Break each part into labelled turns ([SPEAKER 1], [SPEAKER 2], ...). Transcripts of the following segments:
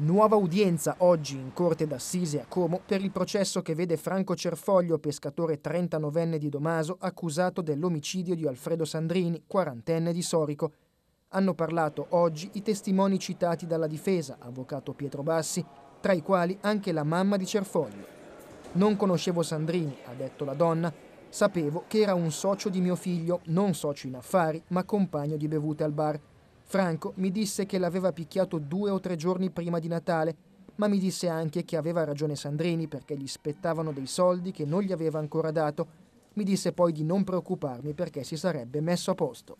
[SPEAKER 1] Nuova udienza oggi in corte d'assise a Como per il processo che vede Franco Cerfoglio, pescatore 39enne di Domaso, accusato dell'omicidio di Alfredo Sandrini, quarantenne di Sorico. Hanno parlato oggi i testimoni citati dalla difesa, avvocato Pietro Bassi, tra i quali anche la mamma di Cerfoglio. Non conoscevo Sandrini, ha detto la donna, sapevo che era un socio di mio figlio, non socio in affari, ma compagno di bevute al bar. Franco mi disse che l'aveva picchiato due o tre giorni prima di Natale, ma mi disse anche che aveva ragione Sandrini perché gli spettavano dei soldi che non gli aveva ancora dato. Mi disse poi di non preoccuparmi perché si sarebbe messo a posto.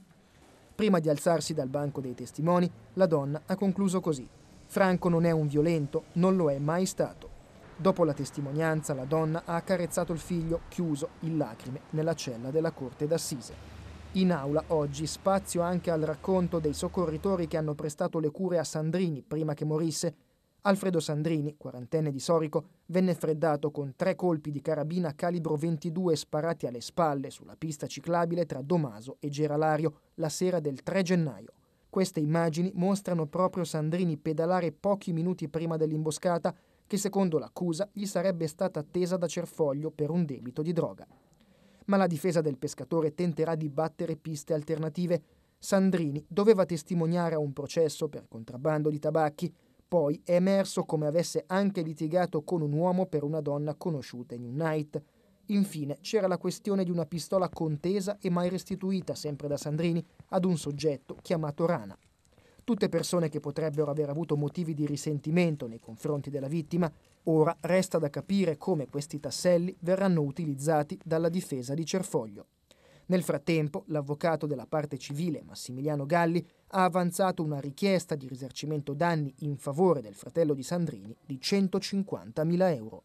[SPEAKER 1] Prima di alzarsi dal banco dei testimoni, la donna ha concluso così. Franco non è un violento, non lo è mai stato. Dopo la testimonianza, la donna ha accarezzato il figlio, chiuso, in lacrime, nella cella della corte d'assise. In aula oggi spazio anche al racconto dei soccorritori che hanno prestato le cure a Sandrini prima che morisse. Alfredo Sandrini, quarantenne di Sorico, venne freddato con tre colpi di carabina calibro 22 sparati alle spalle sulla pista ciclabile tra Domaso e Geralario la sera del 3 gennaio. Queste immagini mostrano proprio Sandrini pedalare pochi minuti prima dell'imboscata che secondo l'accusa gli sarebbe stata attesa da Cerfoglio per un debito di droga ma la difesa del pescatore tenterà di battere piste alternative. Sandrini doveva testimoniare a un processo per contrabbando di tabacchi, poi è emerso come avesse anche litigato con un uomo per una donna conosciuta in un night. Infine c'era la questione di una pistola contesa e mai restituita, sempre da Sandrini, ad un soggetto chiamato Rana. Tutte persone che potrebbero aver avuto motivi di risentimento nei confronti della vittima, ora resta da capire come questi tasselli verranno utilizzati dalla difesa di Cerfoglio. Nel frattempo, l'avvocato della parte civile Massimiliano Galli ha avanzato una richiesta di risarcimento danni in favore del fratello di Sandrini di 150.000 euro.